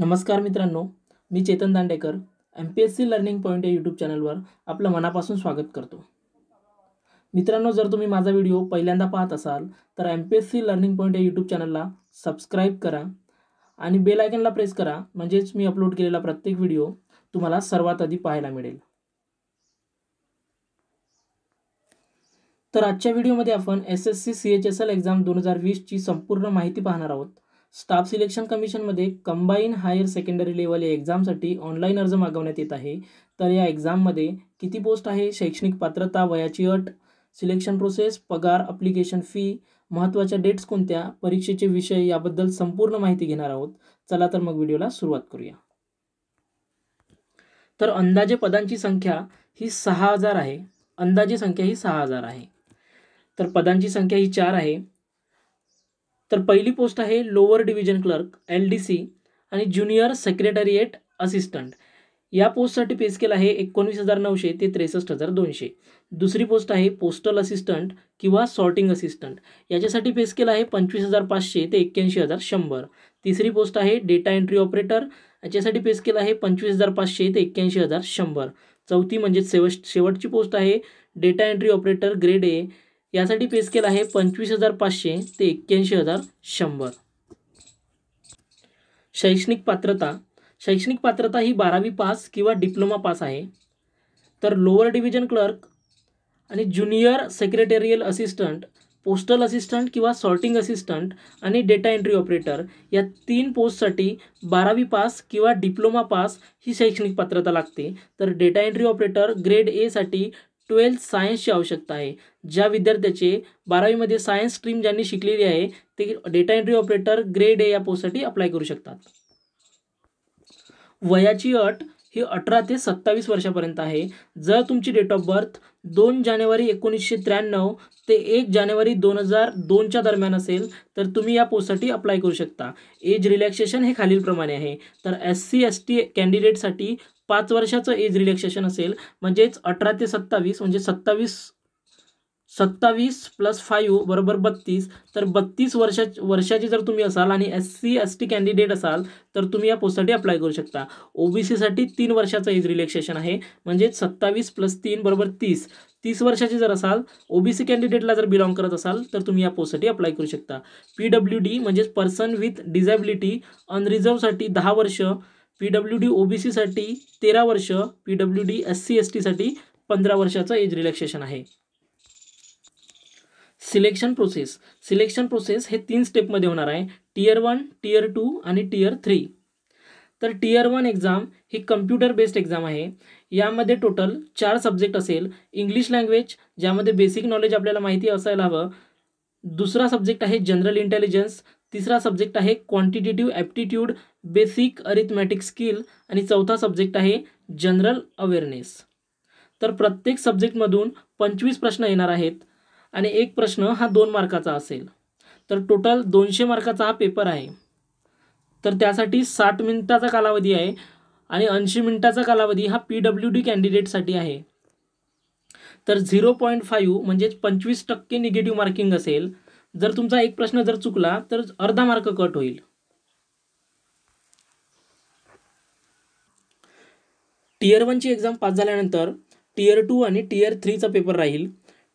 नमस्कार मित्रांनो मी Chetan Dandekar M P S C learning point या यूट्यूब चॅनलवर आपलं मनापासून स्वागत करतो मित्रांनो जर तुम्ही माझा व्हिडिओ पहिल्यांदा पाहत असाल तर M P S C learning point या यूट्यूब चॅनलला सबस्क्राईब करा आणि बेल आयकनला प्रेस करा म्हणजेच मी अपलोड केलेला प्रत्येक व्हिडिओ तुम्हाला सर्वात आधी पाहायला मिळेल तर आजच्या व्हिडिओमध्ये आपण S S C C H S L exam दोन हजार वीसची संपूर्ण माहिती पाहणार आहोत स्टाफ सिलेक्शन कमिशनमध्ये कंबाईन हायर सेकंडरी लेवल या एक्झामसाठी ऑनलाईन अर्ज मागवण्यात येत आहे तर या एक्झाममध्ये किती पोस्ट आहे शैक्षणिक पात्रता वयाची अट सिलेक्शन प्रोसेस पगार अप्लिकेशन फी महत्त्वाच्या डेट्स कोणत्या परीक्षेचे विषय याबद्दल संपूर्ण माहिती घेणार आहोत चला तर मग व्हिडिओला सुरुवात करूया तर अंदाजे पदांची संख्या ही सहा हजार आहे अंदाजे संख्या ही सहा हजार आहे तर पदांची संख्या ही चार आहे तर पहिली पोस्ट आहे lower division clerk L D C आणि ज्युनियर सेक्रेटरिएट असिस्टंट या पोस्टसाठी पे स्केल आहे एकोणवीस हजार नऊशे ते त्रेसष्ट हजार दोनशे दुसरी पोस्ट आहे पोस्टल असिस्टंट किंवा सॉर्टिंग असिस्टंट याच्यासाठी पे स्केल आहे पंचवीस हजार पाचशे ते एक्क्याऐंशी हजार शंभर तिसरी पोस्ट आहे डेटा एंट्री ऑपरेटर याच्यासाठी पे स्केल आहे पंचवीस हजार पाचशे ते एक्क्याऐंशी हजार शंभर चौथी म्हणजे शेवट शेवटची पोस्ट आहे data entry operator grade A यासाठी पे स्केल आहे पंचवीस हजार पाचशे ते एक्क्याऐंशी हजार शंभर शैक्षणिक पात्रता शैक्षणिक पात्रता ही बारावी पास किंवा डिप्लोमा पास आहे तर लोअर डिव्हिजन क्लर्क आणि junior secretarial assistant postal assistant किंवा सॉर्टिंग असिस्टंट आणि डेटा एंट्री ऑपरेटर या तीन पोस्टसाठी बारावी पास किंवा डिप्लोमा पास ही शैक्षणिक पात्रता लागते तर डेटा एंट्री ऑपरेटर ग्रेड एसाठी ट्वेल्थ सायन्सची आवश्यकता आहे ज्या विद्यार्थ्याचे बारावीमध्ये सायन्स स्ट्रीम ज्यांनी शिकलेली आहे ते data entry operator grade A या पोस्टसाठी अप्लाय करू शकतात वयाची अट ही अठरा ते सत्तावीस वर्षापर्यंत आहे जर तुमची डेट ऑफ बर्थ दोन जानेवारी एकोणीसशे त्र्याण्णव ते एक जानेवारी दोन हजार दोनच्या दरम्यान असेल तर तुम्ही या पोस्टसाठी अप्लाय करू शकता एज रिलॅक्सेशन हे खालीलप्रमाणे आहे तर एस सी एस टी कॅन्डिडेटसाठी पाच वर्षाचं एज रिलॅक्सेशन असेल म्हणजेच अठरा ते सत्तावीस म्हणजे सत्तावीस सत्तावीस प्लस फाईव्ह बरोबर बत्तीस तर बत्तीस वर्षा वर्षाचे जर तुम्ही असाल आणि S C S T candidate असाल तर तुम्ही या पोस्टसाठी अप्लाय करू शकता ओबीसीसाठी तीन वर्षाचं एज रिलॅक्सेशन आहे म्हणजेच सत्तावीस प्लस तीन बरोबर तीस तीस वर्षाचे जर असाल ओबीसी कॅन्डिडेटला जर बिलॉंग करत असाल तर तुम्ही या पोस्टसाठी अप्लाय करू शकता पी डब्ल्यू डी म्हणजेच पर्सन विथ डिझॅबिलिटी अनरिझर्वसाठी दहा वर्ष P W D O B सीसाठी तेरा वर्ष P W D S C S टीसाठी पंधरा वर्षाचं एज रिलॅक्सेशन आहे सिलेक्शन प्रोसेस सिलेक्शन प्रोसेस हे तीन स्टेपमध्ये होणार आहे टीयर वन टीयर टू आणि टीयर थ्री तर टीयर वन एक्झाम ही कम्प्युटर बेस्ड एक्झाम आहे यामध्ये टोटल चार सब्जेक्ट असेल इंग्लिश लँग्वेज ज्यामध्ये बेसिक नॉलेज आपल्याला माहिती असायला हवं दुसरा सब्जेक्ट आहे जनरल इंटेलिजन्स तिसरा सब्जेक्ट आहे quantitative aptitude basic arithmetic skill आणि चौथा सब्जेक्ट आहे जनरल अवेअरनेस तर प्रत्येक सब्जेक्टमधून पंचवीस प्रश्न येणार आहेत आणि एक प्रश्न हा दोन मार्काचा असेल तर टोटल दोनशे मार्काचा हा पेपर आहे तर त्यासाठी साठ मिनिटाचा कालावधी आहे आणि ऐंशी मिनिटाचा कालावधी हा पी डब्ल्यू डी कॅन्डिडेटसाठी आहे तर झिरो पॉईंट फाईव्ह म्हणजेच पंचवीस टक्के निगेटिव्ह मार्किंग असेल जर तुमचा एक प्रश्न जर चुकला तर अर्धा मार्क कट होईल टीयर वनची एक्झाम पास झाल्यानंतर टीयर टू आणि टीयर थ्रीचा पेपर राहील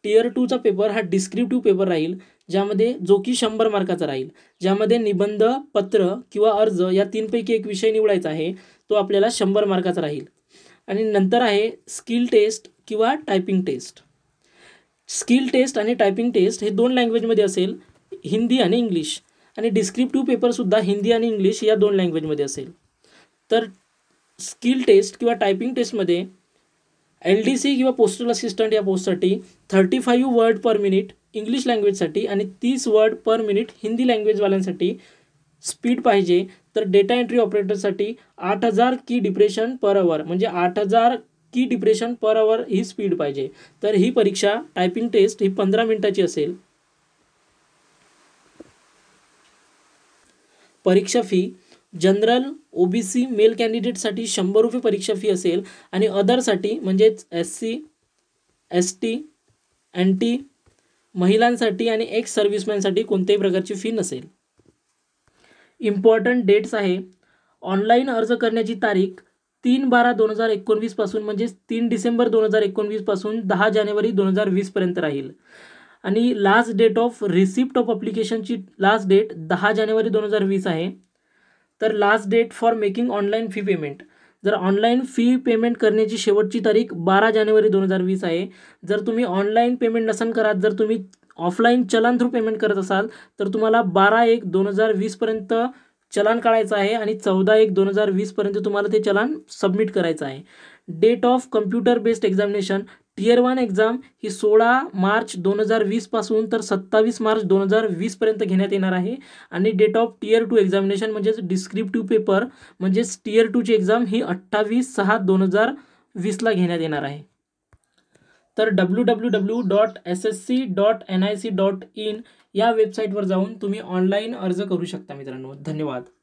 इयर टूचा पेपर हा डिस्क्रिप्टिव्ह पेपर राहील ज्यामध्ये जो की शंभर मार्काचा राहील ज्यामध्ये निबंध पत्र किंवा अर्ज या तीनपैकी एक विषय निवडायचा आहे तो आपल्याला शंभर मार्काचा राहील आणि नंतर आहे स्किल टेस्ट किंवा टायपिंग टेस्ट स्किल टेस्ट आणि टायपिंग टेस्ट हे दोन लँग्वेजमध्ये असेल हिंदी आणि इंग्लिश आणि डिस्क्रिप्टिव्ह पेपरसुद्धा हिंदी आणि इंग्लिश या दोन लँग्वेजमध्ये असेल तर स्किल टेस्ट किंवा टायपिंग टेस्टमध्ये एल डी सी किंवा पोस्टल असिस्टंट या पोस्टसाठी thirty five word per minute English लँग्वेजसाठी आणि तीस वर्ड पर मिनिट हिंदी लँग्वेजवाल्यांसाठी स्पीड पाहिजे तर डेटा एंट्री ऑपरेटरसाठी आठ हजार की डिप्रेशन पर अवर म्हणजे आठ हजार की डिप्रेशन पर अवर ही स्पीड पाहिजे तर ही परीक्षा टायपिंग टेस्ट ही पंधरा मिनिटाची असेल परीक्षा fee general OBC male candidate शंभर रुपये परीक्षा फी असेल आणि अदरसाठी म्हणजेच S C S T N T महिलांसाठी आणि एक्स सर्व्हिसमॅनसाठी कोणत्याही प्रकारची फी नसेल इम्पॉर्टंट डेट्स आहे ऑनलाईन अर्ज करण्याची तारीख तीन बारा दोन हजार एकोणवीसपासून म्हणजेच तीन डिसेंबर दोन हजार एकोणवीसपासून दहा जानेवारी दोन हजार वीसपर्यंत राहील आणि last date of receipt of अप्लिकेशनची लास्ट डेट दहा जानेवारी दोन हजार वीस आहे तर last date for making online fee payment जर ऑनलाईन फी पेमेंट करण्याची शेवटची तारीख बारा जानेवारी दोन हजार वीस आहे जर तुम्ही ऑनलाईन पेमेंट नसन करत जर तुम्ही ऑफलाईन चलन थ्रू पेमेंट करत असाल तर तुम्हाला बारा एक दोन हजार वीसपर्यंत चलन काढायचं आहे आणि चौदा एक दोन हजार वीसपर्यंत तुम्हाला ते चलन सबमिट करायचं आहे date of computer based examination tier one exam ही सोळा मार्च दोन हजार वीसपासून तर सत्तावीस मार्च दोन हजार वीसपर्यंत घेण्यात येणार आहे आणि date of tier two examination म्हणजेच डिस्क्रिप्टिव्ह पेपर म्हणजेच टीयर टूची एक्झाम ही अठ्ठावीस सहा दोन हजार वीसला घेण्यात येणार आहे तर W W W dot S S C dot N I C dot in या वेबसाईटवर जाऊन तुम्ही ऑनलाईन अर्ज करू शकता मित्रांनो धन्यवाद